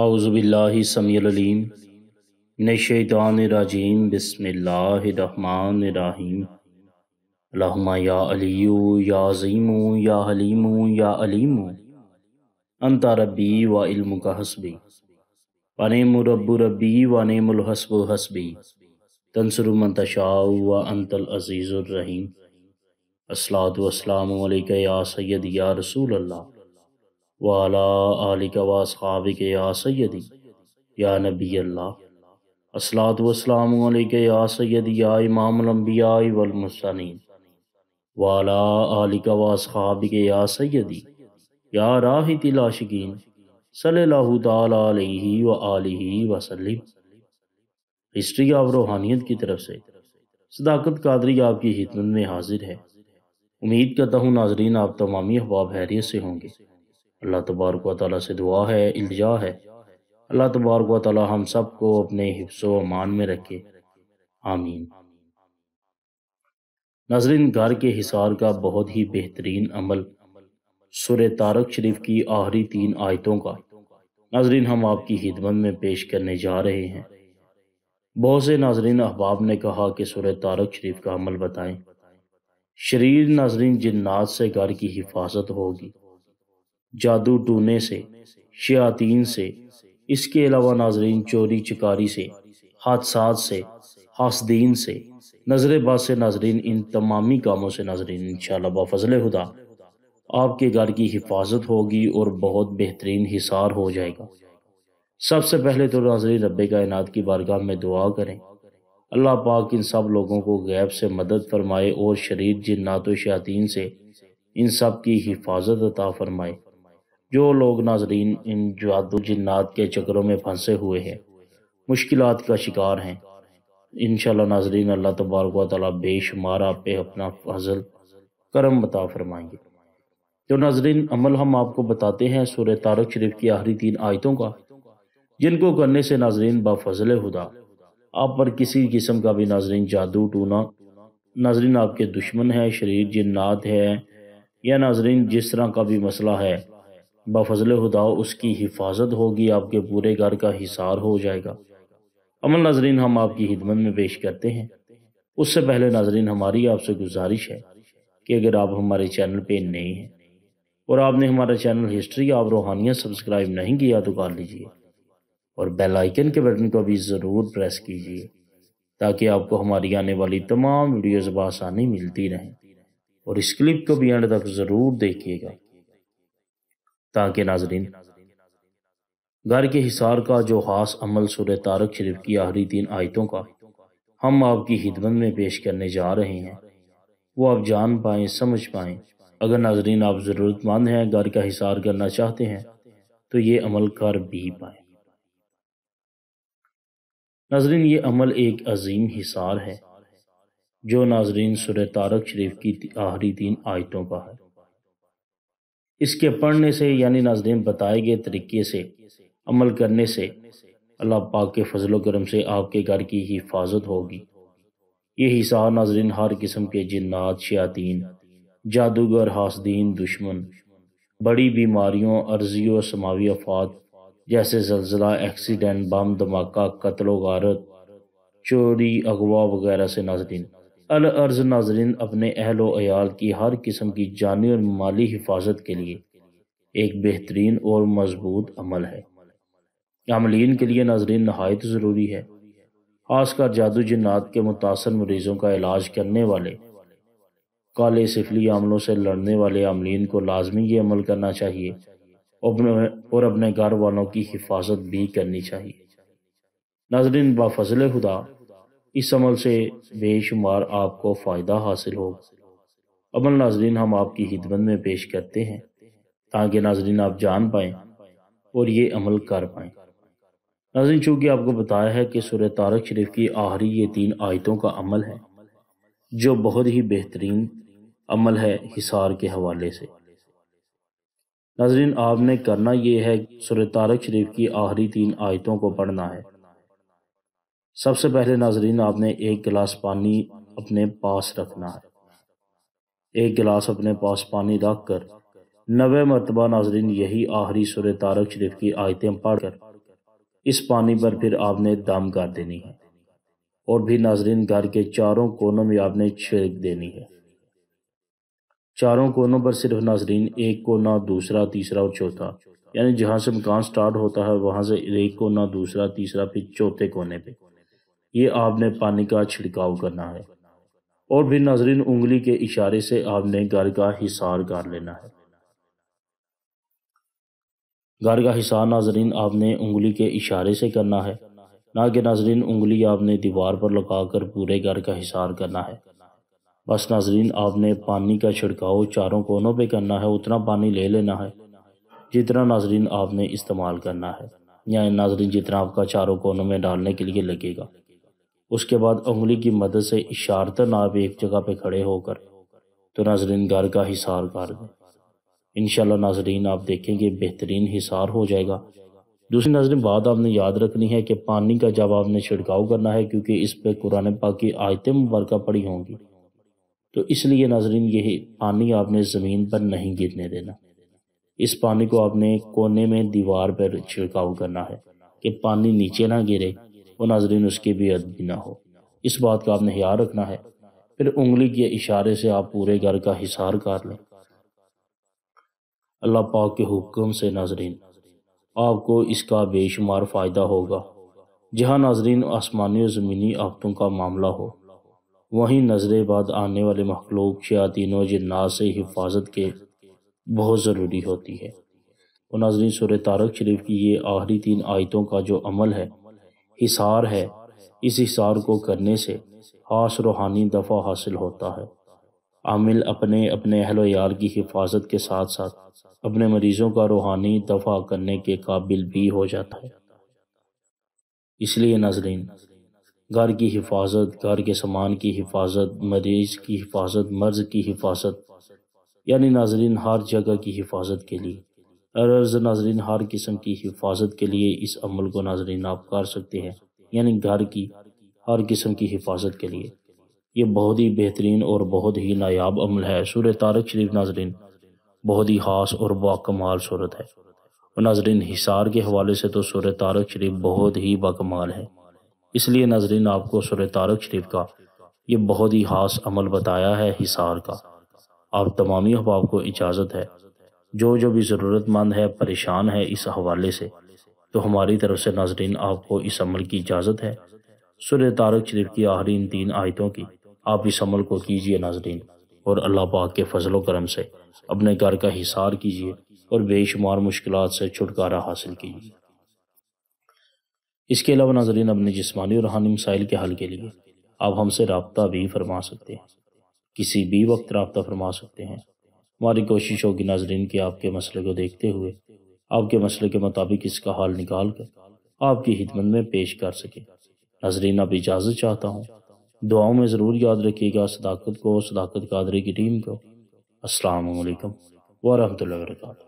आउज़बिल्लासमीम नशान राजीम बसमीम या अलियो या अज़ीमो या हलीमो या अलीमो अनता रबी व इल्म का हसबी वनम रब रबी वनमल हसब हसबी तंसर मंतशा व अनतल अज़ीज़ुलरहीम असलात वसलाम या सैद या रसूल अल्लाह या सैदी या नबी अल्लाह असलात या सैदी या या सैदी या सल्लल्लाहु अलैहि व आलिहि हिस्ट्री ऑफ रूहानियत की तरफ से सदाकत कादरी आपकी हिदमत में हाजिर है उम्मीद करता हूँ नाजरीन आप तमामी अहबाब हैरियत से होंगे अल्लाह तबारक वाली से दुआ है इल्जा है अल्लाह तबारक वाली हम सबको अपने हिफ्सो अमान में रखे आमीन नाजरीन घर के हिसार का बहुत ही बेहतरीन अमल सुर तारक शरीफ की आखिरी तीन आयतों का नाजरीन हम आपकी खिदमत में पेश करने जा रहे हैं बहुत से नाजरीन अहबाब ने कहा कि सुर तारक शरीफ का अमल बताएं शरीर नाजरीन जिन्नात से घर की हिफाजत होगी जादू टूने से शयातीन से इसके अलावा नाजरीन चोरी चिकारी से हादसा से हासदीन से नजरबाज से नाजरीन इन तमामी कामों से नाजरीन इन बाफजल खुदा आपके घर की हिफाजत होगी और बहुत बेहतरीन हिसार हो जाएगा सबसे पहले तो नाजरीन रब कायनात की बारगाह में दुआ करें अल्लाह पाक इन सब लोगों को गैब से मदद फरमाए और शरीर जिन्नात शयातीन से इन सब की हिफाजत अता फरमाए जो लोग नाजरीन इन जादू जिन्नात के चक्रों में फंसे हुए हैं मुश्किल का शिकार हैं इन नाजरीन अल्लाह तबारक बेशुमार आप पे अपना फजल करम बता फरमाएंगे तो नाजरीन अमल हम आपको बताते हैं सूर्य तारक शरीफ की आखिरी तीन आयतों का जिनको करने से नाजरीन बाफजल हुदा आप पर किसी किस्म का भी नाजरीन जादू टूना नाजरीन आपके दुश्मन है शरीर जिन्नात है या नाजरीन जिस तरह का भी मसला है बफजल खुदा उसकी हिफाजत होगी आपके पूरे घर का हिसार हो जाएगा अमन नाजरीन हम आपकी हिदमत में पेश करते हैं उससे पहले नाजरीन हमारी आपसे गुजारिश है कि अगर आप हमारे चैनल पे नए हैं और आपने हमारा चैनल हिस्ट्री आप रूहानियाँ सब्सक्राइब नहीं किया तो कर लीजिए और बेल आइकन के बटन को भी ज़रूर प्रेस कीजिए ताकि आपको हमारी आने वाली तमाम वीडियोज़ बसानी मिलती रहें और इस क्लिप को भी एंड तक ज़रूर देखिएगा ताकि नाजरीन घर के हिसार का जो खास अमल सुर तारक शरीफ की आहरी तीन आयतों का हम आपकी हिदमत में पेश करने जा रहे हैं वो आप जान पाए समझ पाए अगर नाजरीन आप ज़रूरतमंद हैं घर का हिसार करना चाहते हैं तो ये अमल कर भी पाए नाजरीन ये अमल एक अजीम हिसार है जो नाजरीन सुर तारक शरीफ की आहरी तीन आयतों का है इसके पढ़ने से यानी नाजरीन बताए गए तरीके से अमल करने से अल्लाह पाक के फजल करम से आपके घर की हिफाजत होगी ये हिसार नाजरीन हर किस्म के जिन्नात शयातीन जादूगर हासदीन दुश्मन बड़ी बीमारियों अर्जी और समावी अफात जैसे जलजिला एक्सीडेंट बम धमाका कत्लो वारत चोरी अगवा वगैरह से नाजरीन अलअर्ज नाजरीन अपने अहल वयाल की हर किस्म की जानी और माली हिफाजत के लिए एक बेहतरीन और मजबूत अमल है अमलिन के लिए नाजरीन नहायत ज़रूरी है खासकर जादू जन्नात के मुतासर मरीज़ों का इलाज करने वाले काले सिफली अमलों से लड़ने वाले आमलिन को लाजमी ये अमल करना चाहिए और अपने घर वालों की हिफाजत भी करनी चाहिए नाजरीन बाफजल खुदा इस अमल से बेशुमार आपको फ़ायदा हासिल हो अमल नाजरीन हम आपकी हिदमत में पेश करते हैं ताकि नाजरीन आप जान पाएँ और ये अमल कर पाएँ नाजरीन चूँकि आपको बताया है कि सुर तारक शरीफ की आहरी ये तीन आयतों का अमल है जो बहुत ही बेहतरीन अमल है हिसार के हवाले से नाजरीन आपने करना यह है सुर तारक शरीफ की आहरी तीन आयतों को पढ़ना है सबसे पहले नाजरीन आपने एक गिलास पानी अपने पास रखना है एक गिलास अपने पास पानी रख कर नवे मरतबा नाजरीन यही आखिरी सुर तारक शरीफ की आयतें पढ़कर इस पानी पर फिर आपने दम कर देनी है और भी नाजरीन घर के चारों कोनों में आपने छिड़क देनी है चारों कोनों पर सिर्फ नाजरीन एक कोना दूसरा तीसरा और चौथा यानी जहां से मकान स्टार्ट होता है वहां से एक कोना दूसरा तीसरा फिर चौथे कोने पे ये आपने पानी का छिड़काव करना है और फिर नाजरीन उंगली के इशारे से आपने घर का हिसार कर लेना है घर का हिसार नाजरीन आपने उंगली के इशारे से करना है ना कि नाजरीन उंगली आपने दीवार पर लगाकर पूरे घर का हिसार करना है बस नाजरीन आपने पानी का छिड़काव चारों कोनों पे करना है उतना पानी ले लेना है जितना नाजरीन आपने इस्तेमाल करना है या नाजरीन जितना आपका चारों कोनों में डालने के लिए लगेगा उसके बाद उंगली की मदद से इशारतन तो आप एक जगह पे खड़े होकर तो नाजरीन घर का हिसार कर दें इन नाजरीन आप देखेंगे बेहतरीन हिसार हो जाएगा दूसरी नाजरीन बात आपने याद रखनी है कि पानी का जब आपने छिड़काव करना है क्योंकि इस पर कुरान पाक की आयतें मुबारक पड़ी होंगी तो इसलिए नाजरीन यही पानी आपने ज़मीन पर नहीं गिरने देना इस पानी को आपने कोने में दीवार पर छिड़काव करना है कि पानी नीचे ना गिरे वो नाजरीन उसकी अदबी ना हो इस बात का आपने ख्याल रखना है फिर उंगली के इशारे से आप पूरे घर का हिसार कर लें अल्लाह पाक के हुक्म से नाजरीन आपको इसका बेशुमार फ़ायदा होगा जहाँ नाजरीन आसमानी और ज़मीनी आफतों का मामला हो वहीं नजर बाद आने वाले मखलूक शयातीन व जन्नात से हिफाजत के बहुत ज़रूरी होती है और नाजरीन सुर तारक शरीफ की ये आखिरी तीन आयतों का जो अमल है हिसार है इस हिसार को करने से खास रूहानी दफ़ा हासिल होता है आमिल अपने अपने अहल यार की हिफाजत के साथ साथ अपने मरीज़ों का रूहानी दफ़ा करने के काबिल भी हो जाता है इसलिए नाजरीन घर की हिफाजत घर के सामान की हिफाजत मरीज की हिफाजत मर्ज की हिफाजत यानी नाजरीन हर जगह की हिफाजत के लिए अर्ज नाजरीन हर किस्म की हिफाजत के लिए इस अमल को नाजरीन आप कर सकते हैं यानी घर की हर किस्म की हिफाजत के लिए ये बहुत ही बेहतरीन और बहुत ही नायाब अमल है सूर्य तारक शरीफ नाजरीन बहुत ही खास और बाकमाल सूरत है और नाजरीन हिसार के हवाले से तो सूर्य तारक शरीफ बहुत ही बाकमाल है इसलिए नाजरीन आपको सूर्य तारक शरीफ का ये बहुत ही खास अमल बताया है हिसार का आप तमामी अहबाब को इजाज़त है जो जो भी ज़रूरतमंद है परेशान है इस हवाले से तो हमारी तरफ से नाजरीन आपको इस अमल की इजाज़त है सुर तारक शरीफ की आखिरी इन तीन आयतों की आप इस अमल को कीजिए नाजरीन और अल्लाह पाक के फजलो करम से अपने घर का हिसार कीजिए और बेशुमार मुश्किल से छुटकारा हासिल कीजिए इसके अलावा नाजरीन अपने जिसमानी और रूहानी मसाइल के हल के लिए आप हमसे रबता भी फरमा सकते हैं किसी भी वक्त रबता फरमा सकते हैं हमारी कोशिश होगी नाजरीन की आपके मसले को देखते हुए आपके मसले के मुताबिक इसका हाल निकाल कर आपकी हिदमत में पेश कर सके नाजरीन आप इजाज़त चाहता हूँ दुआओं में ज़रूर याद रखिएगा सदाकत को सदाकत कादरी की टीम को असलकम वरहमल वर्का